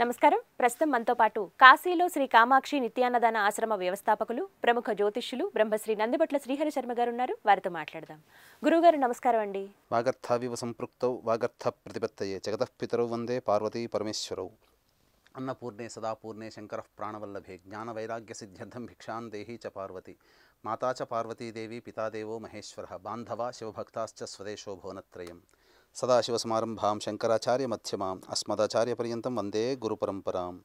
నమస్కారం ప్రస్తుతం మనతో పాటు కాశీలో శ్రీ కామాక్షి నిత్యాన్నదాన ఆశ్రమ వ్యవస్థాపకులు ప్రముఖ జ్యోతిష్యులు బ్రహ్మశ్రీ నందిబట్ల శ్రీహరి శర్మ గారు ఉన్నారు వారితో మాట్లాడదాం గురువుగారు నమస్కారం అండి వాగర్థావివ సంపృక్తౌ వాగర్థ ప్రతిపత్తయే జగతఃపితరౌ వందే పార్వతీ పరమేశ్వరౌ అన్నపూర్ణే సదాపూర్ణే శంకర ప్రాణవల్లభే జ్ఞాన వైరాగ్య సిద్ధ్యర్థం భిక్షాన్ దేహి చ పార్వతి మాతా చ పార్వతీదేవి పితాదేవో మహేశ్వర బాంధవ శివభక్తాశ్చ స్వదేశో భువనత్రయం సదాశివసమారంభాం శంకరాచార్య మధ్యమాం అస్మదాచార్యపర్యంతం వందే గురుపరంపరాం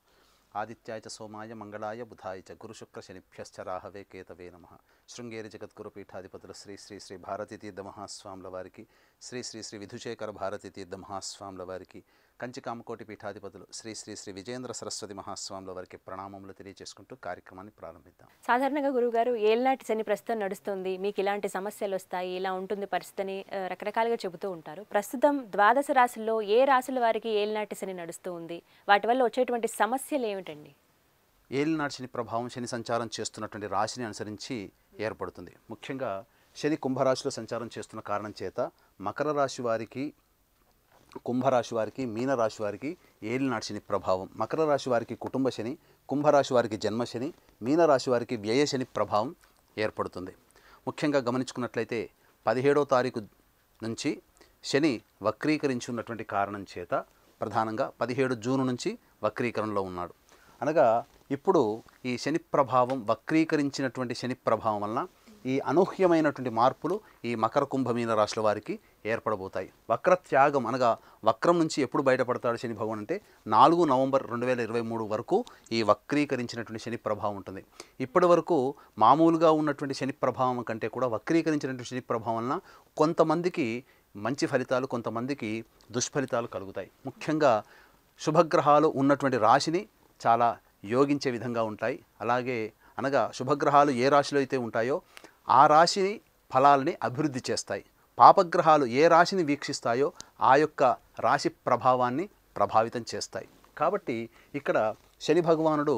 ఆదిత్యాయ చ సోమాయ మంగళాయ బుధాయ చ గురుశుక్ర శనిభ్యశ్చ రాహవే కేతవే నమ శృంగేరి జగద్గురుపీఠాధిపతుల శ్రీ శ్రీ శ్రీ భారతీతీర్థ మహాస్వాముల వారికి శ్రీ శ్రీ శ్రీ విధుశేఖర భారతీతీర్థ మహాస్వాముల వారికి కంచికామకోటి పీఠాధిపతులు శ్రీ శ్రీ శ్రీ విజేంద్ర సరస్వతి మహాస్వాముల వారికి ప్రణామములు తెలియజేసుకుంటూ కార్యక్రమాన్ని ప్రారంభిద్దాం సాధారణంగా గురుగారు ఏళ్ళనాటి శని ప్రస్తుతం నడుస్తుంది మీకు ఇలాంటి సమస్యలు వస్తాయి ఇలా ఉంటుంది పరిస్థితిని రకరకాలుగా చెబుతూ ఉంటారు ప్రస్తుతం ద్వాదశ రాశుల్లో ఏ రాశుల వారికి ఏళ్ళనాటి శని నడుస్తూ ఉంది వాటి వల్ల వచ్చేటువంటి సమస్యలు ఏమిటండి ఏలినాటి శని ప్రభావం శని సంచారం చేస్తున్నటువంటి రాశిని అనుసరించి ఏర్పడుతుంది ముఖ్యంగా శని కుంభరాశిలో సంచారం చేస్తున్న కారణం చేత మకర రాశి వారికి కుంభరాశి వారికి మీనరాశి వారికి ఏలినాటి ప్రభావం మకర రాశి వారికి కుటుంబ శని కుంభరాశి వారికి జన్మశని మీనరాశి వారికి వ్యయశని ప్రభావం ఏర్పడుతుంది ముఖ్యంగా గమనించుకున్నట్లయితే పదిహేడో తారీఖు నుంచి శని వక్రీకరించి ఉన్నటువంటి కారణం చేత ప్రధానంగా పదిహేడు జూన్ నుంచి వక్రీకరణలో ఉన్నాడు అనగా ఇప్పుడు ఈ శని ప్రభావం వక్రీకరించినటువంటి శని ప్రభావం వలన ఈ అనూహ్యమైనటువంటి మార్పులు ఈ మకర కుంభమీన రాశుల వారికి ఏర్పడబోతాయి వక్రత్యాగం అనగా వక్రం నుంచి ఎప్పుడు బయటపడతాడు శని భగవాన్ అంటే నాలుగు నవంబర్ రెండు వేల ఇరవై మూడు వరకు ఈ వక్రీకరించినటువంటి శని ప్రభావం ఉంటుంది ఇప్పటి వరకు మామూలుగా ఉన్నటువంటి శని ప్రభావం కంటే కూడా వక్రీకరించినటువంటి శని ప్రభావం కొంతమందికి మంచి ఫలితాలు కొంతమందికి దుష్ఫలితాలు కలుగుతాయి ముఖ్యంగా శుభగ్రహాలు ఉన్నటువంటి రాశిని చాలా యోగించే విధంగా ఉంటాయి అలాగే అనగా శుభగ్రహాలు ఏ రాశిలో అయితే ఉంటాయో ఆ రాశి ఫలాల్ని అభివృద్ధి చేస్తాయి పాపగ్రహాలు ఏ రాశిని వీక్షిస్తాయో ఆ యొక్క రాశి ప్రభావాన్ని ప్రభావితం చేస్తాయి కాబట్టి ఇక్కడ శని భగవానుడు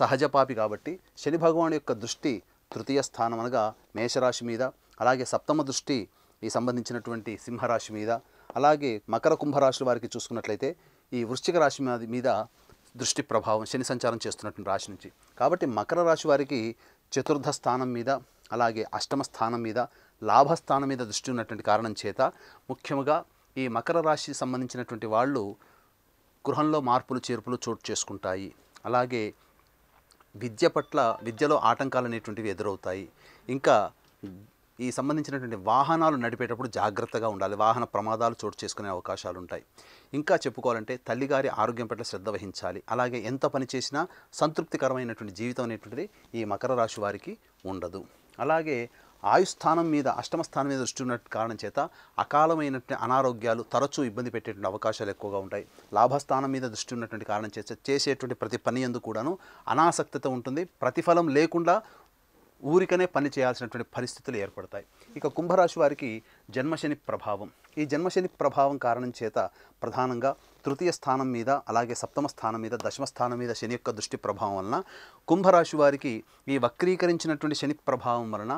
సహజ పాపి కాబట్టి శని భగవాను యొక్క దృష్టి తృతీయ స్థానం అనగా మేషరాశి మీద అలాగే సప్తమ దృష్టి ఈ సంబంధించినటువంటి సింహరాశి మీద అలాగే మకర కుంభరాశుల వారికి చూసుకున్నట్లయితే ఈ వృశ్చిక రాశి మీద దృష్టి ప్రభావం శని సంచారం చేస్తున్నటువంటి రాశి నుంచి కాబట్టి మకర రాశి వారికి చతుర్థ స్థానం మీద అలాగే అష్టమ స్థానం మీద లాభస్థానం మీద దృష్టి ఉన్నటువంటి కారణం చేత ముఖ్యంగా ఈ మకర రాశి సంబంధించినటువంటి వాళ్ళు గృహంలో మార్పులు చేర్పులు చోటు చేసుకుంటాయి అలాగే విద్య పట్ల విద్యలో ఆటంకాలు అనేటువంటివి ఎదురవుతాయి ఇంకా ఈ సంబంధించినటువంటి వాహనాలు నడిపేటప్పుడు జాగ్రత్తగా ఉండాలి వాహన ప్రమాదాలు చోటు చేసుకునే అవకాశాలు ఉంటాయి ఇంకా చెప్పుకోవాలంటే తల్లిగారి ఆరోగ్యం పట్ల శ్రద్ధ వహించాలి అలాగే ఎంత పని చేసినా సంతృప్తికరమైనటువంటి జీవితం అనేటువంటిది ఈ మకర రాశి వారికి ఉండదు అలాగే ఆయుస్థానం మీద అష్టమ స్థానం మీద దృష్టి ఉన్నట్టు కారణం చేత అకాలమైనటువంటి అనారోగ్యాలు తరచూ ఇబ్బంది పెట్టేటువంటి అవకాశాలు ఎక్కువగా ఉంటాయి లాభస్థానం మీద దృష్టి ఉన్నటువంటి కారణం చేత చేసేటువంటి ప్రతి పని ఎందుకు కూడాను అనాసక్తత ఉంటుంది ప్రతిఫలం లేకుండా ఊరికనే పని చేయాల్సినటువంటి పరిస్థితులు ఏర్పడతాయి ఇక కుంభరాశి వారికి జన్మశని ప్రభావం ఈ జన్మశని ప్రభావం కారణం చేత ప్రధానంగా తృతీయ స్థానం మీద అలాగే సప్తమ స్థానం మీద దశమ స్థానం మీద శని యొక్క దృష్టి ప్రభావం వలన కుంభరాశి వారికి ఈ వక్రీకరించినటువంటి శని ప్రభావం వలన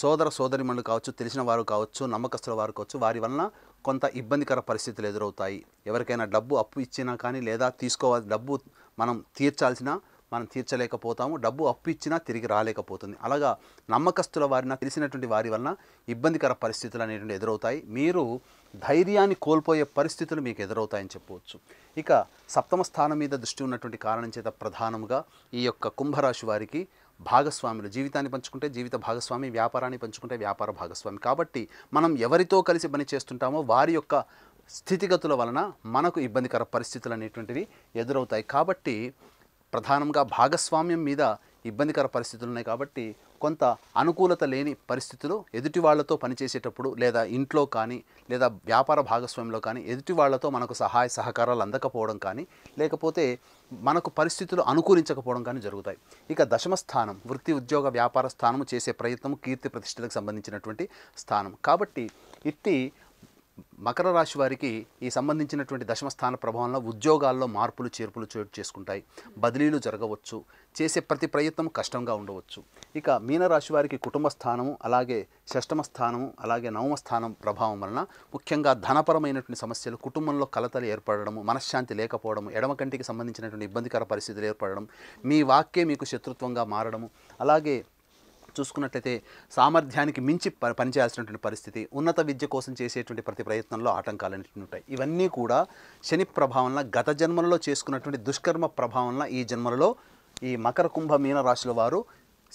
సోదర సోదరిమణులు కావచ్చు తెలిసిన వారు కావచ్చు నమ్మకస్తుల వారు కావచ్చు వారి వలన కొంత ఇబ్బందికర పరిస్థితులు ఎదురవుతాయి ఎవరికైనా డబ్బు అప్పు ఇచ్చినా కానీ లేదా తీసుకోవాలి డబ్బు మనం తీర్చాల్సిన మనం తీర్చలేకపోతాము డబ్బు అప్పు ఇచ్చినా తిరిగి రాలేకపోతుంది అలాగా నమ్మకస్తుల వారిన తెలిసినటువంటి వారి వలన ఇబ్బందికర పరిస్థితులు అనేటువంటి ఎదురవుతాయి మీరు ధైర్యాన్ని కోల్పోయే పరిస్థితులు మీకు ఎదురవుతాయని చెప్పవచ్చు ఇక సప్తమ స్థానం మీద దృష్టి ఉన్నటువంటి కారణం చేత ప్రధానంగా ఈ యొక్క కుంభరాశి వారికి భాగస్వాములు జీవితాన్ని పంచుకుంటే జీవిత భాగస్వామి వ్యాపారాన్ని పంచుకుంటే వ్యాపార భాగస్వామి కాబట్టి మనం ఎవరితో కలిసి పని చేస్తుంటామో వారి యొక్క స్థితిగతుల వలన మనకు ఇబ్బందికర పరిస్థితులు అనేటువంటివి ఎదురవుతాయి కాబట్టి ప్రధానంగా భాగస్వామ్యం మీద ఇబ్బందికర పరిస్థితులు ఉన్నాయి కాబట్టి కొంత అనుకూలత లేని పరిస్థితులు ఎదుటి వాళ్లతో పనిచేసేటప్పుడు లేదా ఇంట్లో కానీ లేదా వ్యాపార భాగస్వామ్యంలో కానీ ఎదుటి వాళ్లతో మనకు సహాయ సహకారాలు అందకపోవడం కానీ లేకపోతే మనకు పరిస్థితులు అనుకూలించకపోవడం కానీ జరుగుతాయి ఇక దశమ స్థానం వృత్తి ఉద్యోగ వ్యాపార స్థానము చేసే ప్రయత్నము కీర్తి ప్రతిష్టలకు సంబంధించినటువంటి స్థానం కాబట్టి ఇట్టి మకర రాశి వారికి ఈ సంబంధించినటువంటి దశమస్థాన ప్రభావంలో ఉద్యోగాల్లో మార్పులు చేర్పులు చోటు చేసుకుంటాయి బదిలీలు జరగవచ్చు చేసే ప్రతి ప్రయత్నం కష్టంగా ఉండవచ్చు ఇక మీనరాశి వారికి కుటుంబ స్థానము అలాగే షష్టమ స్థానము అలాగే నవమ స్థానం ప్రభావం వలన ముఖ్యంగా ధనపరమైనటువంటి సమస్యలు కుటుంబంలో కలతలు ఏర్పడడము మనశ్శాంతి లేకపోవడం ఎడమ కంటికి సంబంధించినటువంటి ఇబ్బందికర పరిస్థితులు ఏర్పడడం మీ వాక్యే మీకు శత్రుత్వంగా మారడము అలాగే చూసుకున్నట్లయితే సామర్థ్యానికి మించి ప పనిచేయాల్సినటువంటి పరిస్థితి ఉన్నత విద్య కోసం చేసేటువంటి ప్రతి ప్రయత్నంలో ఆటంకాలు అనేవి ఉంటాయి ఇవన్నీ కూడా శని ప్రభావంలో గత జన్మలలో చేసుకున్నటువంటి దుష్కర్మ ప్రభావంలో ఈ జన్మలలో ఈ మకర కుంభ మీన రాశుల వారు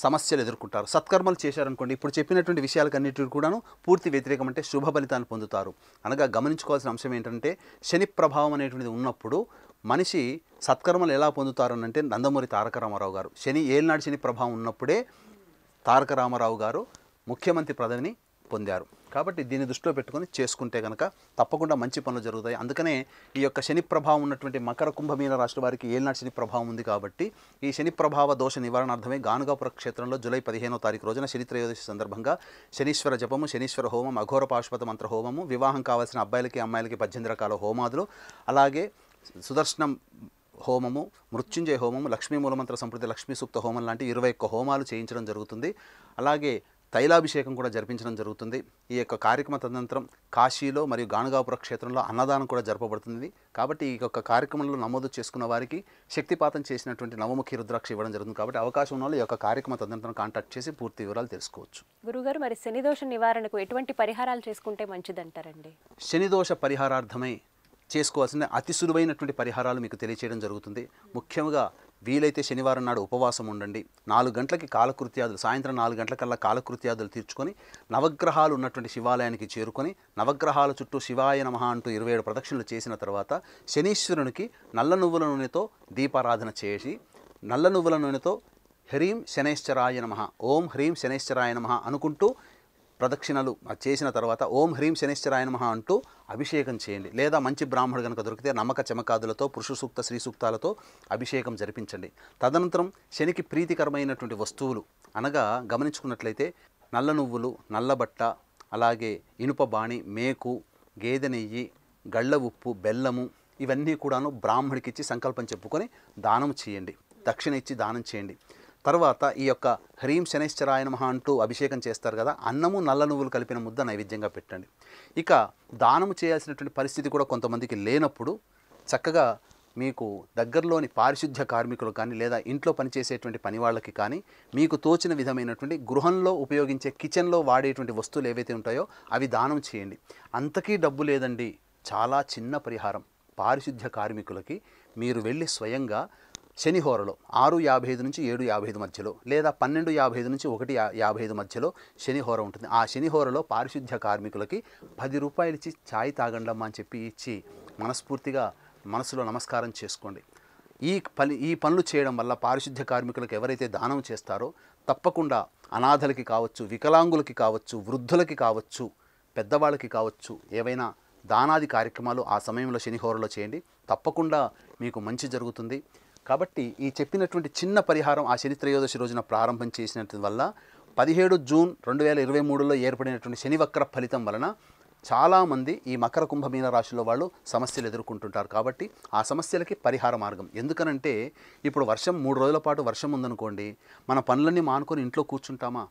సమస్యలు ఎదుర్కొంటారు సత్కర్మలు చేశారనుకోండి ఇప్పుడు చెప్పినటువంటి విషయాలకన్నిటి కూడాను పూర్తి వ్యతిరేకం అంటే శుభ ఫలితాన్ని పొందుతారు అనగా గమనించుకోవాల్సిన అంశం ఏంటంటే శని ప్రభావం అనేటువంటిది ఉన్నప్పుడు మనిషి సత్కర్మలు ఎలా పొందుతారనంటే నందమూరి తారక రామారావు గారు శని ఏలినాడు శని ప్రభావం ఉన్నప్పుడే తారక రామారావు గారు ముఖ్యమంత్రి పదవిని పొందారు కాబట్టి దీన్ని దృష్టిలో పెట్టుకొని చేసుకుంటే కనుక తప్పకుండా మంచి పనులు జరుగుతాయి అందుకనే ఈ యొక్క శని ప్రభావం ఉన్నటువంటి మకర కుంభమీన రాశుల వారికి ఏలినాటి శని ప్రభావం ఉంది కాబట్టి ఈ శని ప్రభావ దోష నివారణార్థమే గానుగాపుర క్షేత్రంలో జూలై పదిహేనో తారీఖు రోజున శని త్రయోదశి సందర్భంగా శనీశ్వర జపము శనీశ్వర హోమం అఘోర పాశుపత మంత్ర హోమము వివాహం కావాల్సిన అబ్బాయిలకి అమ్మాయిలకి పద్దెనిమిది రకాల హోమాదులు అలాగే సుదర్శనం హోమము మృత్యుంజయ హోమము లక్ష్మీ మూలమంత్ర సంప్రతి లక్ష్మీ సూక్త హోమం లాంటి ఇరవై ఒక్క హోమాలు చేయించడం జరుగుతుంది అలాగే తైలాభిషేకం కూడా జరిపించడం జరుగుతుంది ఈ యొక్క కార్యక్రమ తదనంతరం కాశీలో మరియు గాణగాపుర క్షేత్రంలో అన్నదానం కూడా జరపబడుతుంది కాబట్టి ఈ యొక్క కార్యక్రమంలో నమోదు చేసుకున్న వారికి శక్తిపాతం చేసినటువంటి నవముఖి రుద్రాక్ష ఇవ్వడం జరుగుతుంది కాబట్టి అవకాశం ఉన్న ఈ యొక్క కార్యక్రమ తదనంతరం కాంటాక్ట్ చేసి పూర్తి వివరాలు తెలుసుకోవచ్చు గురుగారు మరి శనిదోష నివారణకు ఎటువంటి పరిహారాలు చేసుకుంటే మంచిదంటారండి శనిదోష పరిహారార్థమై చేసుకోవాల్సిన అతి సులువైనటువంటి పరిహారాలు మీకు తెలియచేయడం జరుగుతుంది ముఖ్యంగా వీలైతే శనివారం నాడు ఉపవాసం ఉండండి నాలుగు గంటలకి కాలకృత్యాదులు సాయంత్రం నాలుగు గంటలకల్లా కాలకృత్యాదులు తీర్చుకొని నవగ్రహాలు ఉన్నటువంటి శివాలయానికి చేరుకొని నవగ్రహాల చుట్టూ శివాయ నమ అంటూ ఇరవై ఏడు ప్రదక్షిణలు చేసిన తర్వాత శనీశ్వరునికి నల్ల నువ్వుల నూనెతో దీపారాధన చేసి నల్ల నువ్వుల నూనెతో హ్రీం శనైశ్చరాయ నమ ఓం హ్రీం శనైశ్చరాయ నమ అనుకుంటూ ప్రదక్షిణలు చేసిన తర్వాత ఓం హ్రీం శనిశ్చరాయన మహా అంటూ అభిషేకం చేయండి లేదా మంచి బ్రాహ్మడు కనుక దొరికితే నమ్మక చమకాదులతో పురుష సూక్త శ్రీ సూక్తాలతో అభిషేకం జరిపించండి తదనంతరం శనికి ప్రీతికరమైనటువంటి వస్తువులు అనగా గమనించుకున్నట్లయితే నల్ల నువ్వులు నల్లబట్ట అలాగే ఇనుప బాణి మేకు గేదె నెయ్యి గళ్ళ ఉప్పు బెల్లము ఇవన్నీ కూడాను బ్రాహ్మడికి ఇచ్చి సంకల్పం చెప్పుకొని దానం చేయండి దక్షిణ ఇచ్చి దానం చేయండి తర్వాత ఈ యొక్క హ్రీం శనైశ్చరాయ నమః అంటూ అభిషేకం చేస్తారు కదా అన్నము నల్ల నువ్వులు కలిపిన ముద్ద నైవేద్యంగా పెట్టండి ఇక దానము చేయాల్సినటువంటి పరిస్థితి కూడా కొంతమందికి లేనప్పుడు చక్కగా మీకు దగ్గరలోని పారిశుద్ధ్య కార్మికులు కానీ లేదా ఇంట్లో పనిచేసేటువంటి పనివాళ్ళకి కానీ మీకు తోచిన విధమైనటువంటి గృహంలో ఉపయోగించే కిచెన్లో వాడేటువంటి వస్తువులు ఏవైతే ఉంటాయో అవి దానం చేయండి అంతకీ డబ్బు లేదండి చాలా చిన్న పరిహారం పారిశుద్ధ్య కార్మికులకి మీరు వెళ్ళి స్వయంగా శని హోరలో ఆరు యాభై ఐదు నుంచి ఏడు యాభై ఐదు మధ్యలో లేదా పన్నెండు యాభై ఐదు నుంచి ఒకటి యాభై ఐదు మధ్యలో శని హోర ఉంటుంది ఆ శని హోరలో పారిశుద్ధ్య కార్మికులకి పది రూపాయలు ఇచ్చి ఛాయ్ తాగండమ్మా అని చెప్పి ఇచ్చి మనస్ఫూర్తిగా మనసులో నమస్కారం చేసుకోండి ఈ పని ఈ పనులు చేయడం వల్ల పారిశుద్ధ్య కార్మికులకు ఎవరైతే దానం చేస్తారో తప్పకుండా అనాథలకి కావచ్చు వికలాంగులకి కావచ్చు వృద్ధులకి కావచ్చు పెద్దవాళ్ళకి కావచ్చు ఏవైనా దానాది కార్యక్రమాలు ఆ సమయంలో శనిహోరలో చేయండి తప్పకుండా మీకు మంచి జరుగుతుంది కాబట్టి ఈ చెప్పినటువంటి చిన్న పరిహారం ఆ శని త్రయోదశి రోజున ప్రారంభం చేసిన వల్ల పదిహేడు జూన్ రెండు వేల ఇరవై మూడులో ఏర్పడినటువంటి శనివక్ర ఫలితం వలన చాలామంది ఈ మకర కుంభమీన రాశిలో వాళ్ళు సమస్యలు ఎదుర్కొంటుంటారు కాబట్టి ఆ సమస్యలకి పరిహార మార్గం ఎందుకనంటే ఇప్పుడు వర్షం మూడు రోజుల పాటు వర్షం ఉందనుకోండి మన పనులన్నీ మానుకొని ఇంట్లో కూర్చుంటామా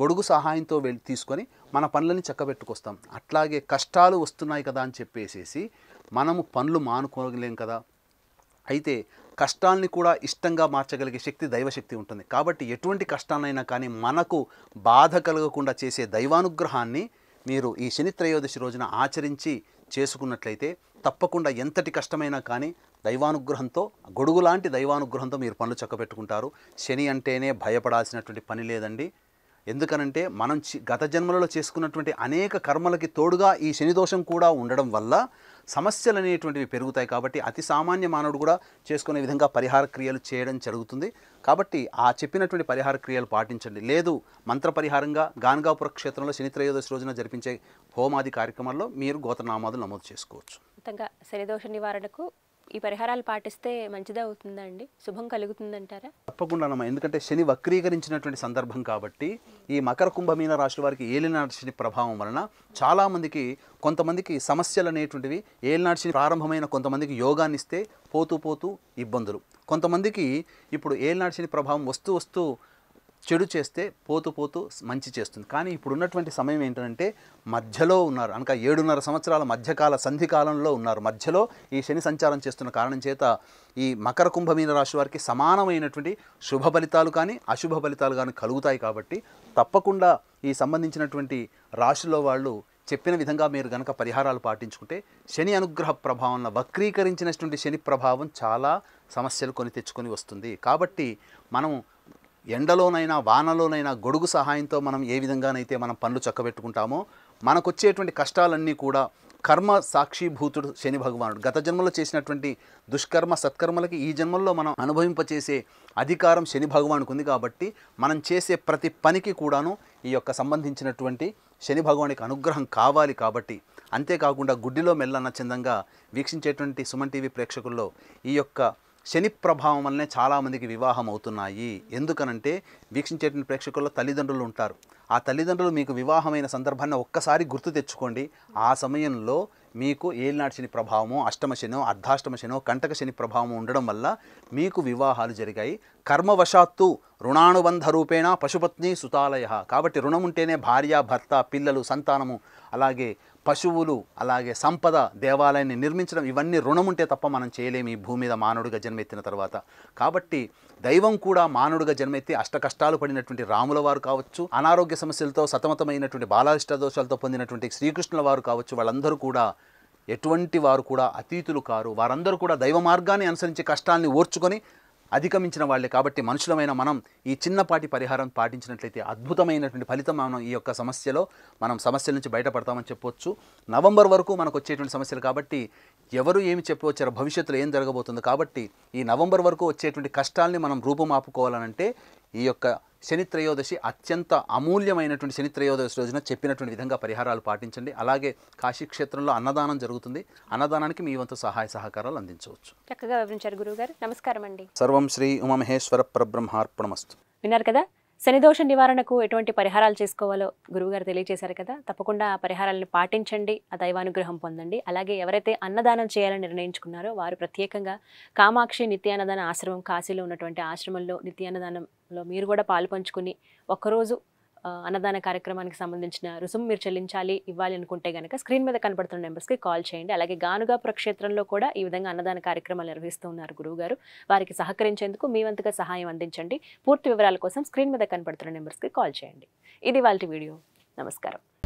గొడుగు సహాయంతో వెళ్ళి తీసుకొని మన పనులని చక్కబెట్టుకొస్తాం అట్లాగే కష్టాలు వస్తున్నాయి కదా అని చెప్పేసేసి మనము పనులు మానుకోలేం కదా అయితే కష్టాల్ని కూడా ఇష్టంగా మార్చగలిగే శక్తి దైవశక్తి ఉంటుంది కాబట్టి ఎటువంటి కష్టాన్నైనా కానీ మనకు బాధ కలగకుండా చేసే దైవానుగ్రహాన్ని మీరు ఈ శని త్రయోదశి రోజున ఆచరించి చేసుకున్నట్లయితే తప్పకుండా ఎంతటి కష్టమైనా కానీ దైవానుగ్రహంతో గొడుగు లాంటి దైవానుగ్రహంతో మీరు పనులు చక్కబెట్టుకుంటారు శని అంటేనే భయపడాల్సినటువంటి పని లేదండి ఎందుకనంటే మనం గత జన్మలలో చేసుకున్నటువంటి అనేక కర్మలకి తోడుగా ఈ శని దోషం కూడా ఉండడం వల్ల సమస్యలు అనేటువంటివి పెరుగుతాయి కాబట్టి అతి సామాన్య మానవుడు కూడా చేసుకునే విధంగా పరిహార క్రియలు చేయడం జరుగుతుంది కాబట్టి ఆ చెప్పినటువంటి పరిహార క్రియలు పాటించండి లేదు మంత్ర పరిహారంగా గాన్గాపుర క్షేత్రంలో శనిత్రయోదశి రోజున జరిపించే హోమాది కార్యక్రమాల్లో మీరు గోత్రనామాదులు నమోదు చేసుకోవచ్చు శనిదోష నివారణకు ఈ పరిహారాలు పాటిస్తే మంచిదే అవుతుందండి శుభం కలుగుతుందంటారా తప్పకుండా ఎందుకంటే శని వక్రీకరించినటువంటి సందర్భం కాబట్టి ఈ మకర కుంభమీన రాశుల వారికి ఏలినాటి శని ప్రభావం వలన చాలామందికి కొంతమందికి సమస్యలు అనేటువంటివి ఏలినాటి శని ప్రారంభమైన కొంతమందికి యోగాన్ని ఇస్తే పోతూ పోతూ ఇబ్బందులు కొంతమందికి ఇప్పుడు ఏలినాటి శని ప్రభావం వస్తూ వస్తూ చెడు చేస్తే పోతు పోతు మంచి చేస్తుంది కానీ ఇప్పుడు ఉన్నటువంటి సమయం ఏంటంటే మధ్యలో ఉన్నారు అనక ఏడున్నర సంవత్సరాల మధ్యకాల సంధికాలంలో ఉన్నారు మధ్యలో ఈ శని సంచారం చేస్తున్న కారణం చేత ఈ మకర కుంభమీన రాశి వారికి సమానమైనటువంటి శుభ ఫలితాలు కానీ అశుభ ఫలితాలు కానీ కలుగుతాయి కాబట్టి తప్పకుండా ఈ సంబంధించినటువంటి రాశిలో వాళ్ళు చెప్పిన విధంగా మీరు గనక పరిహారాలు పాటించుకుంటే శని అనుగ్రహ ప్రభావంలో వక్రీకరించినటువంటి శని ప్రభావం చాలా సమస్యలు కొని తెచ్చుకొని వస్తుంది కాబట్టి మనం ఎండలోనైనా వానలోనైనా గొడుగు సహాయంతో మనం ఏ విధంగానైతే మనం పనులు చక్కబెట్టుకుంటామో మనకొచ్చేటువంటి కష్టాలన్నీ కూడా కర్మ సాక్షిభూతుడు శని భగవానుడు గత జన్మలో చేసినటువంటి దుష్కర్మ సత్కర్మలకి ఈ జన్మల్లో మనం అనుభవింపచేసే అధికారం శని భగవానుకు ఉంది కాబట్టి మనం చేసే ప్రతి పనికి కూడాను ఈ యొక్క సంబంధించినటువంటి శని భగవానికి అనుగ్రహం కావాలి కాబట్టి అంతేకాకుండా గుడ్డిలో మెల్లన్న చందంగా వీక్షించేటువంటి సుమన్ టీవీ ప్రేక్షకుల్లో ఈ యొక్క శని ప్రభావం వల్లనే చాలామందికి వివాహం అవుతున్నాయి ఎందుకనంటే వీక్షించేటువంటి ప్రేక్షకుల్లో తల్లిదండ్రులు ఉంటారు ఆ తల్లిదండ్రులు మీకు వివాహమైన సందర్భాన్ని ఒక్కసారి గుర్తు తెచ్చుకోండి ఆ సమయంలో మీకు ఏలినాటి శని ప్రభావము అష్టమ శనో అర్ధాష్టమ శనో కంటక శని ప్రభావం ఉండడం వల్ల మీకు వివాహాలు జరిగాయి కర్మవశాత్తు రుణానుబంధ రూపేణ పశుపత్ని సుతాలయ కాబట్టి రుణం ఉంటేనే భార్య భర్త పిల్లలు సంతానము అలాగే పశువులు అలాగే సంపద దేవాలయాన్ని నిర్మించడం ఇవన్నీ రుణం ఉంటే తప్ప మనం చేయలేము ఈ భూమి మీద మానవుడిగా జన్మెత్తిన తర్వాత కాబట్టి దైవం కూడా మానవుడిగా జన్మెత్తి అష్ట కష్టాలు పడినటువంటి రాముల వారు కావచ్చు అనారోగ్య సమస్యలతో సతమతమైనటువంటి బాలాష్ట దోషాలతో పొందినటువంటి శ్రీకృష్ణుల వారు కావచ్చు వాళ్ళందరూ కూడా ఎటువంటి వారు కూడా అతీతులు కారు వారందరూ కూడా దైవ మార్గాన్ని అనుసరించి కష్టాన్ని ఓర్చుకొని అధిగమించిన వాళ్ళే కాబట్టి మనుషులమైన మనం ఈ చిన్నపాటి పరిహారం పాటించినట్లయితే అద్భుతమైనటువంటి ఫలితం మనం ఈ యొక్క సమస్యలో మనం సమస్యల నుంచి బయటపడతామని చెప్పొచ్చు నవంబర్ వరకు మనకు వచ్చేటువంటి సమస్యలు కాబట్టి ఎవరు ఏమి చెప్పవచ్చారో భవిష్యత్తులో ఏం జరగబోతుంది కాబట్టి ఈ నవంబర్ వరకు వచ్చేటువంటి కష్టాలని మనం రూపం ఆపుకోవాలనంటే ఈ యొక్క శనిత్రయోదశి అత్యంత అమూల్యమైనటువంటి శనిత్రయోదశి రోజున చెప్పినటువంటి విధంగా పరిహారాలు పాటించండి అలాగే కాశీక్షేత్రంలో అన్నదానం జరుగుతుంది అన్నదానానికి మీ వంతు సహాయ సహకారాలు అందించవచ్చు చక్కగా వివరించారు గురువుగారు నమస్కారం అండి సర్వం శ్రీ ఉమమహేశ్వర పరబ్రహ్మార్పణమస్తు విన్నారు కదా శనిదోష నివారణకు ఎటువంటి పరిహారాలు చేసుకోవాలో గురువుగారు తెలియజేశారు కదా తప్పకుండా ఆ పరిహారాలను పాటించండి ఆ దైవానుగ్రహం పొందండి అలాగే ఎవరైతే అన్నదానం చేయాలని నిర్ణయించుకున్నారో వారు ప్రత్యేకంగా కామాక్షి నిత్యాన్నదాన ఆశ్రమం కాశీలో ఉన్నటువంటి ఆశ్రమంలో నిత్యాన్నదానంలో మీరు కూడా పాలు పంచుకుని ఒక్కరోజు అన్నదాన కార్యక్రమానికి సంబంధించిన రుసుము మీరు చెల్లించాలి ఇవ్వాలి అనుకుంటే కనుక స్క్రీన్ మీద కనపడుతున్న నెంబర్స్కి కాల్ చేయండి అలాగే గానుగా ప్రక్షేత్రంలో కూడా ఈ విధంగా అన్నదాన కార్యక్రమాలు నిర్వహిస్తున్నారు గురువుగారు వారికి సహకరించేందుకు మీ వంతుగా సహాయం అందించండి పూర్తి వివరాల కోసం స్క్రీన్ మీద కనపడుతున్న నెంబర్స్కి కాల్ చేయండి ఇది వాళ్ళ వీడియో నమస్కారం